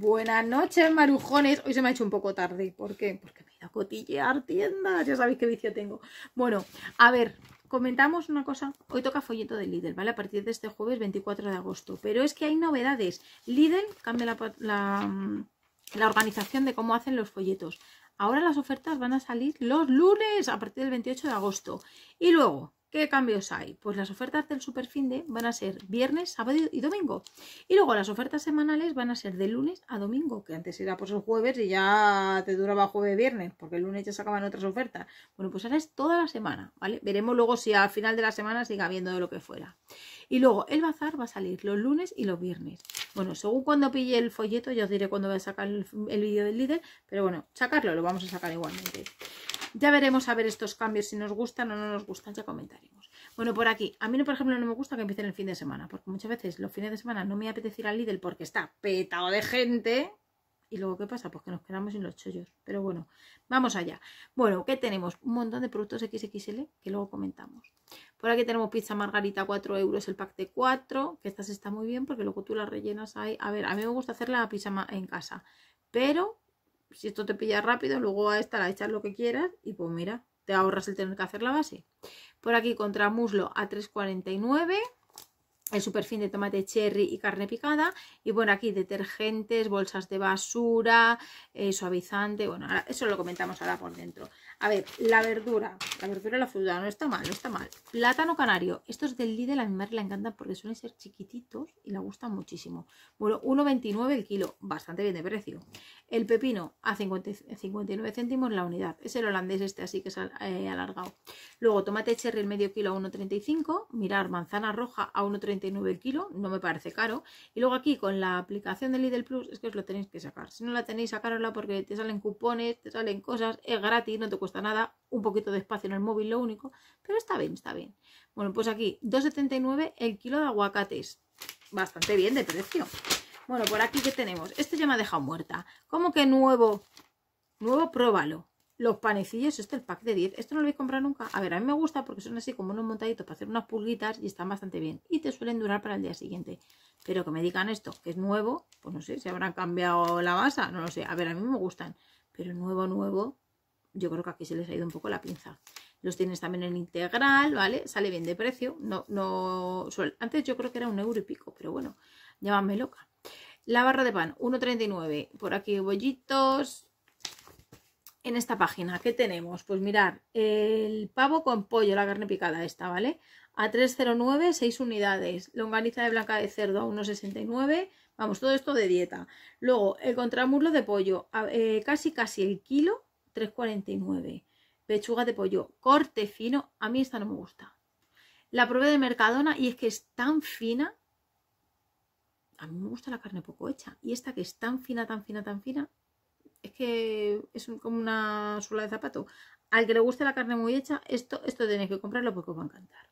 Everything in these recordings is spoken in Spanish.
Buenas noches, marujones. Hoy se me ha hecho un poco tarde. ¿Por qué? Porque me he ido a cotillear tiendas. Ya sabéis qué vicio tengo. Bueno, a ver, comentamos una cosa. Hoy toca folleto de Lidl, ¿vale? A partir de este jueves 24 de agosto. Pero es que hay novedades. Lidl cambia la, la organización de cómo hacen los folletos. Ahora las ofertas van a salir los lunes a partir del 28 de agosto. Y luego, ¿Qué cambios hay? Pues las ofertas del Superfinde van a ser viernes, sábado y domingo. Y luego las ofertas semanales van a ser de lunes a domingo, que antes era por pues, el jueves y ya te duraba jueves viernes, porque el lunes ya sacaban otras ofertas. Bueno, pues ahora es toda la semana, ¿vale? Veremos luego si al final de la semana siga habiendo de lo que fuera. Y luego el bazar va a salir los lunes y los viernes. Bueno, según cuando pille el folleto, ya os diré cuando voy a sacar el vídeo del líder, pero bueno, sacarlo lo vamos a sacar igualmente. Ya veremos a ver estos cambios, si nos gustan o no nos gustan, ya comentaremos. Bueno, por aquí, a mí no, por ejemplo, no me gusta que empiecen el fin de semana, porque muchas veces los fines de semana no me apetece ir al Lidl porque está petado de gente. Y luego, ¿qué pasa? Pues que nos quedamos sin los chollos. Pero bueno, vamos allá. Bueno, ¿qué tenemos? Un montón de productos XXL que luego comentamos. Por aquí tenemos pizza margarita 4 euros, el pack de 4, que estas está muy bien porque luego tú las rellenas ahí. A ver, a mí me gusta hacer la pizza en casa, pero si esto te pilla rápido, luego a esta la echas lo que quieras y pues mira, te ahorras el tener que hacer la base. Por aquí contra muslo a 3,49 el superfín de tomate cherry y carne picada y bueno aquí detergentes, bolsas de basura, eh, suavizante, bueno eso lo comentamos ahora por dentro a ver, la verdura. La verdura la fruta, no está mal, no está mal. Plátano canario. Estos del Lidl a mi madre le encantan porque suelen ser chiquititos y le gustan muchísimo. Bueno, 1,29 el kilo, bastante bien de precio. El pepino a 59 céntimos la unidad. Es el holandés este, así que es eh, alargado. Luego, tomate cherry el medio kilo a 1,35. Mirar, manzana roja a 1,39 el kilo. No me parece caro. Y luego aquí, con la aplicación del Lidl Plus, es que os lo tenéis que sacar. Si no la tenéis, sacárosla porque te salen cupones, te salen cosas. Es gratis, no te cuesta nada, un poquito de espacio en el móvil lo único, pero está bien, está bien. Bueno, pues aquí 2,79 el kilo de aguacates, bastante bien de precio. Bueno, por aquí que tenemos, este ya me ha dejado muerta. ¿Cómo que nuevo? Nuevo, pruébalo. Los panecillos, este el pack de 10, esto no lo voy a comprar nunca. A ver, a mí me gusta porque son así como unos montaditos para hacer unas pulguitas y están bastante bien. Y te suelen durar para el día siguiente. Pero que me digan esto, que es nuevo, pues no sé, se habrán cambiado la masa, no lo sé. A ver, a mí me gustan, pero nuevo, nuevo, yo creo que aquí se les ha ido un poco la pinza. Los tienes también en integral, ¿vale? Sale bien de precio. No, no, antes yo creo que era un euro y pico, pero bueno, llámame loca. La barra de pan, 1,39. Por aquí bollitos. En esta página, ¿qué tenemos? Pues mirar, el pavo con pollo, la carne picada esta, ¿vale? A 3,09, 6 unidades. Longaniza de blanca de cerdo a 1,69. Vamos, todo esto de dieta. Luego, el contramurlo de pollo, eh, casi casi el kilo, 3,49. Pechuga de pollo, corte fino. A mí esta no me gusta. La probé de Mercadona y es que es tan fina. A mí me gusta la carne poco hecha. Y esta que es tan fina, tan fina, tan fina. Es que es como una suela de zapato. Al que le guste la carne muy hecha, esto, esto tenéis que comprarlo porque os va a encantar.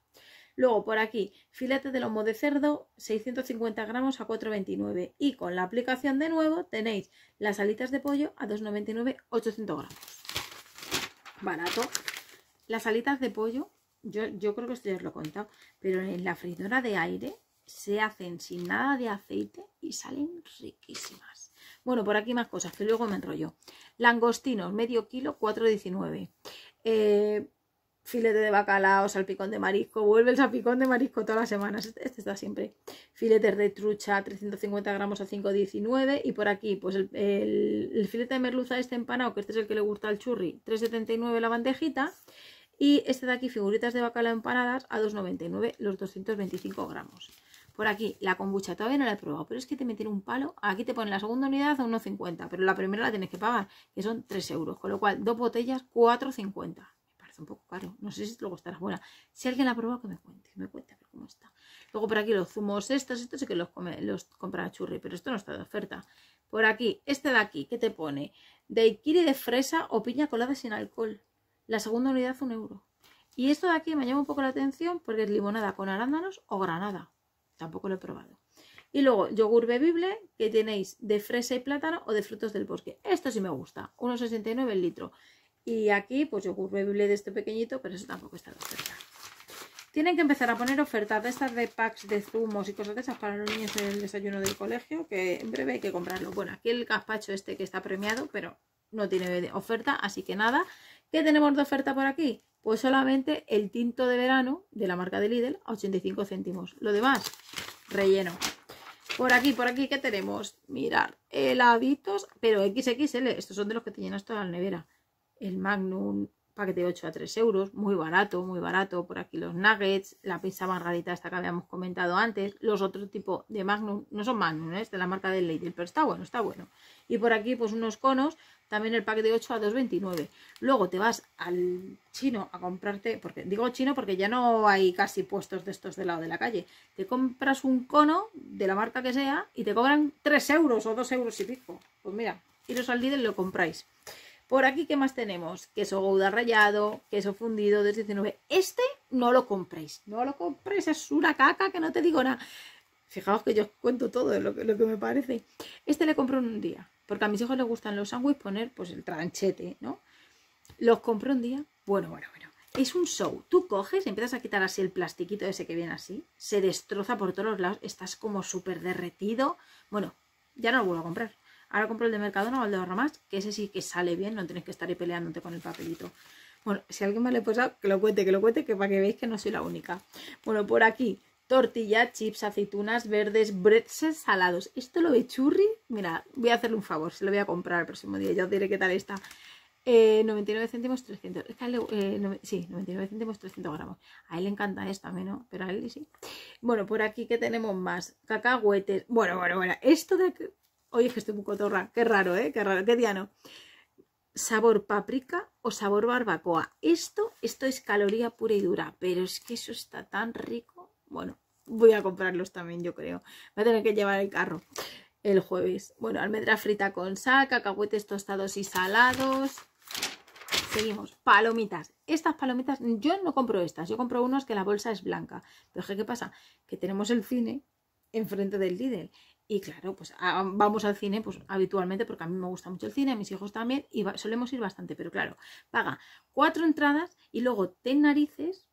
Luego por aquí, filete de lomo de cerdo, 650 gramos a 4,29. Y con la aplicación de nuevo tenéis las alitas de pollo a 2,99, 800 gramos. Barato. Las alitas de pollo, yo, yo creo que esto ya os lo he contado, pero en la freidora de aire se hacen sin nada de aceite y salen riquísimas. Bueno, por aquí más cosas, que luego me enrollo. Langostinos, medio kilo, 4,19. Eh, filete de bacalao, salpicón de marisco, vuelve el salpicón de marisco todas las semanas, este, este está siempre, filetes de trucha, 350 gramos a 5,19 y por aquí, pues el, filete de merluza este empanado, que este es el que le gusta al churri, 3,79 la bandejita y este de aquí, figuritas de bacalao empanadas a 2,99 los 225 gramos. Por aquí, la kombucha todavía no la he probado, pero es que te meten un palo. Aquí te ponen la segunda unidad a 1,50, pero la primera la tienes que pagar, que son 3 euros. Con lo cual, dos botellas, 4,50 un poco caro. No sé si luego estará buena. Si alguien la ha probado, que me cuente, me cuente cómo está. Luego por aquí los zumos estos, estos sí que los, compra Churri, pero esto no está de oferta. Por aquí, este de aquí, que te pone? Daiquiri de fresa o piña colada sin alcohol. La segunda unidad, un euro. Y esto de aquí me llama un poco la atención porque es limonada con arándanos o granada. Tampoco lo he probado. Y luego yogur bebible que tenéis de fresa y plátano o de frutos del bosque. Esto sí me gusta. 1,69 el litro. Y aquí, pues yogur bebible de este pequeñito, pero eso tampoco está de oferta. Tienen que empezar a poner ofertas de estas de packs de zumos y cosas de esas para los niños en el desayuno del colegio, que en breve hay que comprarlo. Bueno, aquí el gazpacho este que está premiado, pero no tiene oferta, así que nada. ¿Qué tenemos de oferta por aquí? Pues solamente el tinto de verano de la marca de Lidl a 85 céntimos. Lo demás, relleno. Por aquí, por aquí, ¿qué tenemos? Mirar, heladitos, pero XXL. Estos son de los que te llenas toda la nevera el Magnum, paquete de 8 a 3 euros, muy barato, muy barato. Por aquí los nuggets, la pizza margarita esta que habíamos comentado antes, los otros tipos de Magnum, no son Magnum, ¿eh? es de la marca del Lidl, pero está bueno, está bueno. Y por aquí pues unos conos, también el paquete de 8 a 2,29. Luego te vas al chino a comprarte, porque digo chino porque ya no hay casi puestos de estos del lado de la calle. Te compras un cono de la marca que sea y te cobran 3 euros o 2 euros y pico. Pues mira, iros al Lidl y lo compráis. Por aquí, ¿qué más tenemos? Queso gouda rallado, queso fundido de 19. Este no lo compréis, no lo compréis, es una caca que no te digo nada. Fijaos que yo os cuento todo lo que, me parece. Este le compré un día, porque a mis hijos les gustan los sándwiches poner pues el tranchete, ¿no? Los compré un día, bueno, bueno, bueno. Es un show. Tú coges, empiezas a quitar así el plastiquito ese que viene así, se destroza por todos los lados, estás como súper derretido. Bueno, ya no lo vuelvo a comprar. Ahora compro el de Mercadona o el de que ese sí que sale bien, no tienes que estar ahí peleándote con el papelito. Bueno, si alguien más le pasa, que lo cuente, que lo cuente, que para que veáis que no soy la única. Bueno, por aquí, tortilla, chips, aceitunas verdes, bretzels salados. Esto lo de churri, mira, voy a hacerle un favor, se lo voy a comprar el próximo día, ya os diré qué tal está. 99 eh, céntimos 300. Eh, sí, 99 céntimos 300 gramos. A él le encanta esto, a mí no, pero a él sí. Bueno, por aquí ¿qué tenemos más. Cacahuetes. Bueno, bueno, bueno. Esto de Oye, que estoy muy cotorra. Qué raro, ¿eh? Qué raro, qué diano. Sabor paprika o sabor barbacoa. Esto, esto es caloría pura y dura, pero es que eso está tan rico. Bueno, voy a comprarlos también, yo creo. Voy a tener que llevar el carro el jueves. Bueno, almendra frita con sal, cacahuetes tostados y salados. Seguimos, palomitas. Estas palomitas, yo no compro estas, yo compro unos que la bolsa es blanca. Pero ¿qué pasa? Que tenemos el cine enfrente del Lidl. Y claro, pues ah, vamos al cine pues habitualmente porque a mí me gusta mucho el cine, a mis hijos también y solemos ir bastante, pero claro, paga cuatro entradas y luego ten narices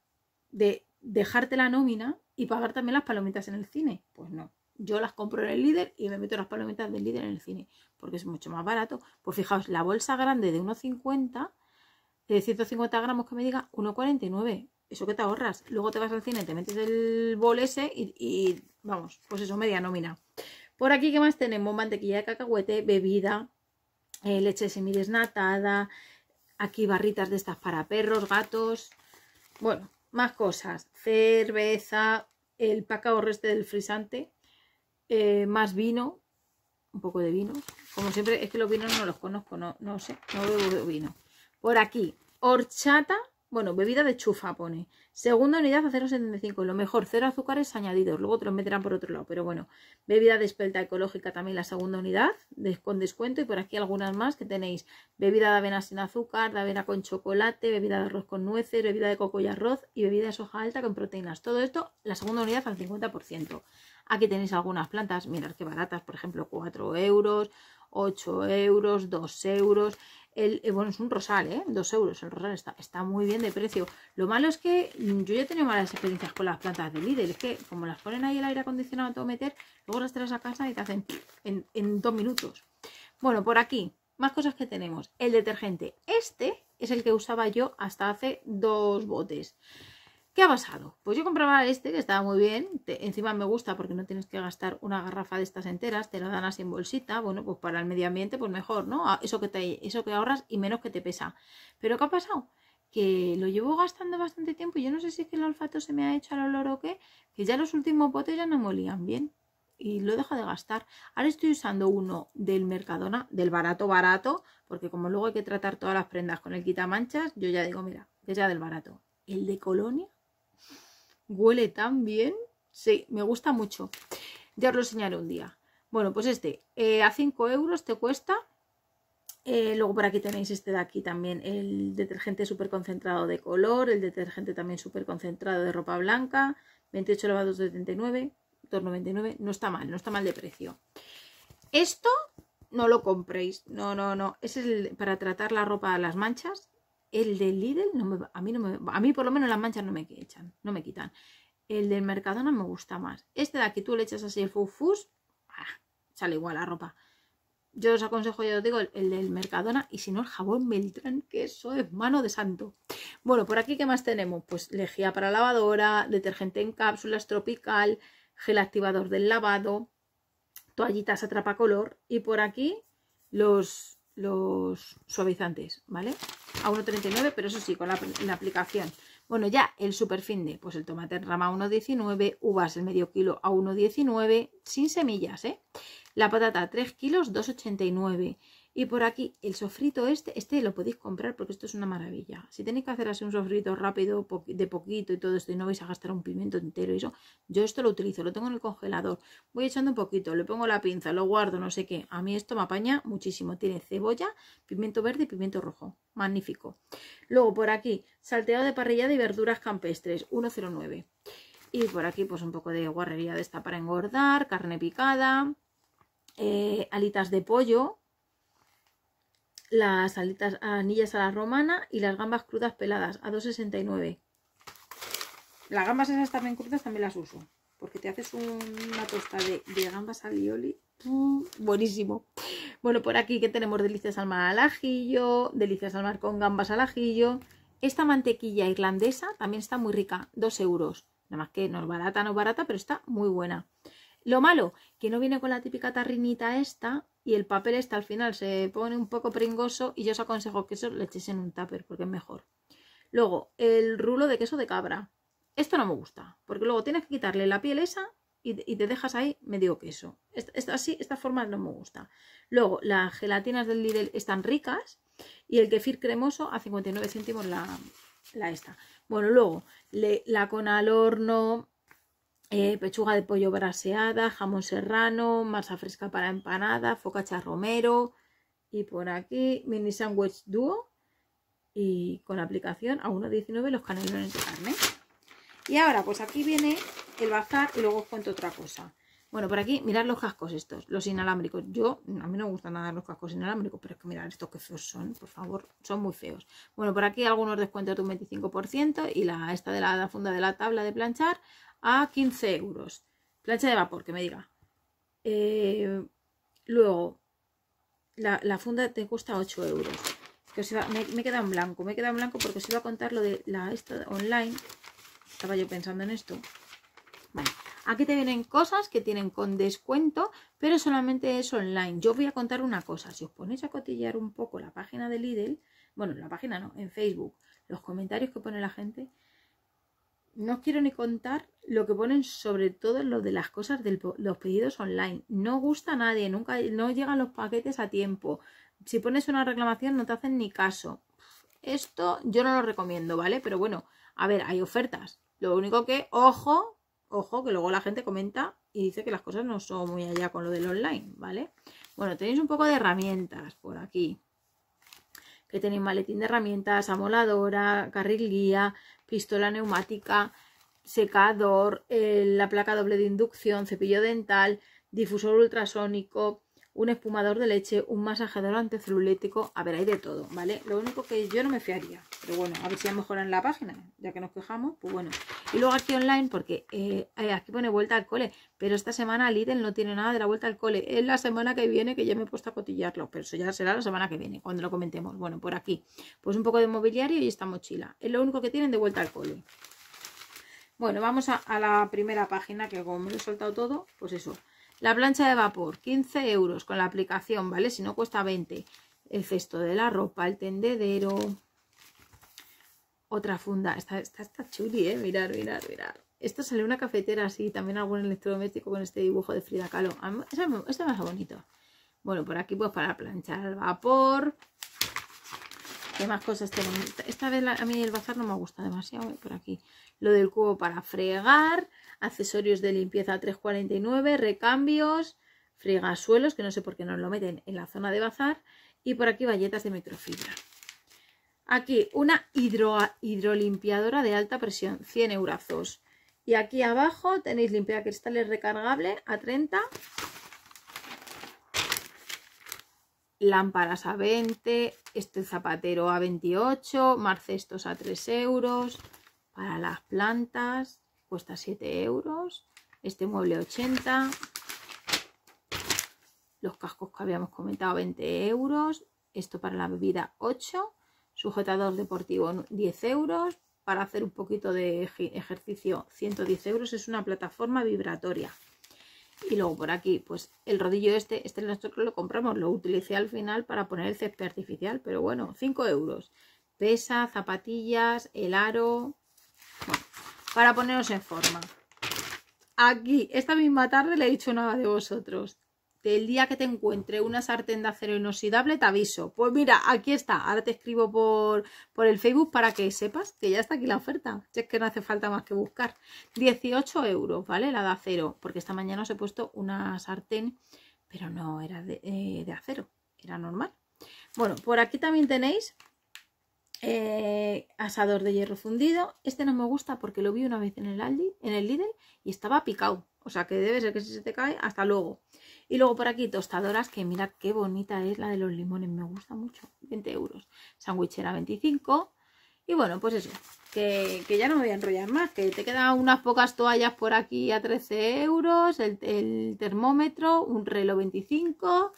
de dejarte la nómina y pagar también las palomitas en el cine. Pues no, yo las compro en el líder y me meto las palomitas del líder en el cine porque es mucho más barato. Pues fijaos, la bolsa grande de 1,50, de 150 gramos que me diga, 1,49 eso que te ahorras. Luego te vas al cine, te metes el bol ese y vamos, pues eso, media nómina. Por aquí, ¿qué más tenemos? Mantequilla de cacahuete, bebida, eh, leche semidesnatada, aquí barritas de estas para perros, gatos, bueno, más cosas, cerveza, el pacao resto del frisante, eh, más vino, un poco de vino, como siempre, es que los vinos no los conozco, no, no sé, no bebo vino. Por aquí, horchata, bueno, bebida de chufa pone. Segunda unidad a 0,75. Lo mejor, cero azúcares añadidos. Luego otros meterán por otro lado. Pero bueno, bebida de espelta ecológica también la segunda unidad con descuento. Y por aquí algunas más que tenéis. Bebida de avena sin azúcar, de avena con chocolate, bebida de arroz con nueces, bebida de coco y arroz y bebida de soja alta con proteínas. Todo esto, la segunda unidad al 50%. Aquí tenéis algunas plantas, mirad qué baratas, por ejemplo 4 euros 8 euros, 2 euros. El, eh, bueno, es un rosal, ¿eh? 2 euros. El rosal está, está muy bien de precio. Lo malo es que mm, yo ya he tenido malas experiencias con las plantas de líder Es que como las ponen ahí el aire acondicionado, todo meter, luego las traes a casa y te hacen en, en dos minutos. Bueno, por aquí, más cosas que tenemos. El detergente. Este es el que usaba yo hasta hace dos botes. ¿Qué ha pasado? Pues yo compraba este que estaba muy bien, encima me gusta porque no tienes que gastar una garrafa de estas enteras, te lo dan así en bolsita, bueno, pues para el medio ambiente pues mejor, ¿no? Ah, eso que, te, eso que ahorras y menos que te pesa. Pero ¿qué ha pasado? Que lo llevo gastando bastante tiempo y yo no sé si es que el olfato se me ha hecho al olor o qué, que ya los últimos botes ya no molían bien y lo dejo de gastar. Ahora estoy usando uno del Mercadona, del barato barato, porque como luego hay que tratar todas las prendas con el quitamanchas, yo ya digo, mira, que sea del barato. El de Colonia Huele tan bien. Sí, me gusta mucho. Ya os lo enseñaré un día. Bueno, pues este eh, a 5 euros te cuesta. Eh, luego por aquí tenéis este de aquí también, el detergente súper concentrado de color, el detergente también súper concentrado de ropa blanca, 28,279, lavados no está mal, no está mal de precio. Esto no lo compréis, no, no, no, ese es para tratar la ropa a las manchas, el del Lidl, a, mí a mí por lo menos las manchas no me echan, no me quitan. El del Mercadona me gusta más. Este de aquí tú le echas así el fufus, ah, sale igual la ropa. Yo os aconsejo, ya os digo, el, del Mercadona y si no el jabón Beltrán, que eso es mano de santo. Bueno, por aquí, ¿qué más tenemos? Pues lejía para lavadora, detergente en cápsulas tropical, gel activador del lavado, toallitas color. y por aquí los, los suavizantes, ¿vale? a 1,39, pero eso sí, con la, aplicación. Bueno, ya el superfinde, de, pues el tomate en rama a 1,19, uvas el medio kilo a 1,19, sin semillas, ¿eh? La patata 3 kilos, 2,89. Y por aquí, el sofrito este, este lo podéis comprar porque esto es una maravilla. Si tenéis que hacer así un sofrito rápido, de poquito y todo esto, y no vais a gastar un pimiento entero y eso, yo esto lo utilizo, lo tengo en el congelador. Voy echando un poquito, le pongo la pinza, lo guardo, no sé qué. A mí esto me apaña muchísimo. Tiene cebolla, pimiento verde y pimiento rojo. Magnífico. Luego por aquí, salteado de parrilla y verduras campestres, 109. Y por aquí, pues un poco de guarrería de esta para engordar, carne picada, eh, alitas de pollo, las anillas a la romana y las gambas crudas peladas a 2,69. Las gambas esas también crudas también las uso. Porque te haces una tosta de, gambas alioli. Mm, buenísimo. Bueno, por aquí que tenemos delicias al mar al ajillo, delicias al mar con gambas al ajillo. Esta mantequilla irlandesa también está muy rica, 2 euros. Nada más que no es barata, no es barata, pero está muy buena. Lo malo, que no viene con la típica tarrinita esta, y el papel está al final se pone un poco pringoso y yo os aconsejo que eso le echéis en un tupper porque es mejor. Luego, el rulo de queso de cabra. Esto no me gusta, porque luego tienes que quitarle la piel esa y, te dejas ahí medio queso. Esta, así, esta forma no me gusta. Luego, las gelatinas del Lidl están ricas y el kefir cremoso a 59 céntimos la, esta. Bueno, luego, la con al horno, eh, pechuga de pollo braseada, jamón serrano, masa fresca para empanada, focaccia romero y por aquí mini sandwich dúo y con aplicación a 1,19 los canelones de carne. Y ahora pues aquí viene el bazar y luego os cuento otra cosa. Bueno, por aquí mirad los cascos estos, los inalámbricos. Yo, a mí no me gustan nada los cascos inalámbricos, pero es que mirad estos que feos son, por favor, son muy feos. Bueno, por aquí algunos descuentos de un 25% y la, esta de la funda de la tabla de planchar a 15 euros. Plancha de vapor, que me diga. Eh, luego, la, funda te cuesta 8 euros. Que me, me, queda en blanco, me queda en blanco porque os iba a contar lo de la esta online. Estaba yo pensando en esto. Aquí te vienen cosas que tienen con descuento, pero solamente es online. Yo voy a contar una cosa. Si os ponéis a cotillar un poco la página de Lidl, bueno, la página no, en Facebook, los comentarios que pone la gente, no quiero ni contar lo que ponen sobre todo lo de las cosas de los pedidos online. No gusta a nadie, nunca, no llegan los paquetes a tiempo. Si pones una reclamación no te hacen ni caso. Esto yo no lo recomiendo, ¿vale? Pero bueno, a ver, hay ofertas. Lo único que, ojo, ojo, que luego la gente comenta y dice que las cosas no son muy allá con lo del online, ¿vale? Bueno, tenéis un poco de herramientas por aquí. Que tenéis maletín de herramientas, amoladora, carril guía, pistola neumática, secador, eh, la placa doble de inducción, cepillo dental, difusor ultrasónico, un espumador de leche, un masajeador anticelulítico, a ver, hay de todo, ¿vale? Lo único que yo no me fiaría, pero bueno, a ver si mejoran la página, ya que nos quejamos, pues bueno. Y luego aquí online, porque eh, eh, aquí pone vuelta al cole, pero esta semana Lidl no tiene nada de la vuelta al cole, es la semana que viene que ya me he puesto a cotillarlo, pero eso ya será la semana que viene, cuando lo comentemos. Bueno, por aquí, pues un poco de mobiliario y esta mochila, es lo único que tienen de vuelta al cole. Bueno, vamos a, a la primera página, que como me lo he soltado todo, pues eso, la plancha de vapor, 15 euros con la aplicación, ¿vale? Si no cuesta 20. El cesto de la ropa, el tendedero. Otra funda. Esta está, está chuli, ¿eh? Mirar, mirar, mirar. Esto sale una cafetera así, también algún electrodoméstico con este dibujo de Frida Kahlo. Este me más bonito. Bueno, por aquí pues para planchar el vapor, ¿Qué más cosas tenemos? Esta vez a mí el bazar no me gusta demasiado, por aquí. Lo del cubo para fregar, accesorios de limpieza 3,49, recambios, fregasuelos, que no sé por qué nos lo meten en la zona de bazar, y por aquí valletas de microfibra. Aquí una hidro, hidrolimpiadora de alta presión, 100 euros Y aquí abajo tenéis limpia cristales recargable a 30 lámparas a 20, este zapatero a 28, marcestos a 3 euros, para las plantas cuesta 7 euros, este mueble 80, los cascos que habíamos comentado 20 euros, esto para la bebida 8, sujetador deportivo 10 euros, para hacer un poquito de ejercicio 110 euros, es una plataforma vibratoria y luego por aquí pues el rodillo este, este que lo compramos, lo utilicé al final para poner el césped artificial, pero bueno, 5 euros, pesa, zapatillas, el aro, para poneros en forma. Aquí, esta misma tarde le he dicho nada de vosotros el día que te encuentre una sartén de acero inoxidable te aviso. Pues mira, aquí está. Ahora te escribo por, por el Facebook para que sepas que ya está aquí la oferta. es que no hace falta más que buscar. 18 euros, ¿vale? La de acero. Porque esta mañana os he puesto una sartén, pero no era de, eh, acero. Era normal. Bueno, por aquí también tenéis eh, asador de hierro fundido. Este no me gusta porque lo vi una vez en el Aldi, en el Lidl y estaba picado. O sea que debe ser que si se te cae, hasta luego. Y luego por aquí tostadoras, que mirad qué bonita es la de los limones, me gusta mucho, 20 euros. Sandwichera 25. Y bueno, pues eso, que, ya no me voy a enrollar más, que te quedan unas pocas toallas por aquí a 13 euros, el, el termómetro, un reloj 25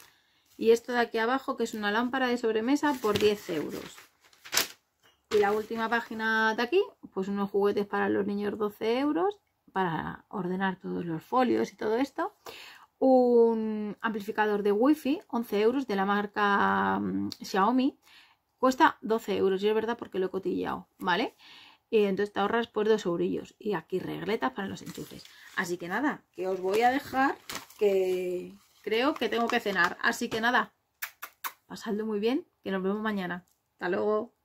y esto de aquí abajo que es una lámpara de sobremesa por 10 euros. Y la última página de aquí, pues unos juguetes para los niños 12 euros para ordenar todos los folios y todo esto. Un amplificador de wifi. 11 euros, de la marca mm, Xiaomi. Cuesta 12 euros, y es verdad porque lo he cotillado, ¿vale? Y entonces te ahorras pues dos eurillos. Y aquí regletas para los enchufes. Así que nada, que os voy a dejar que creo que tengo que cenar. Así que nada, pasando muy bien, que nos vemos mañana. Hasta luego.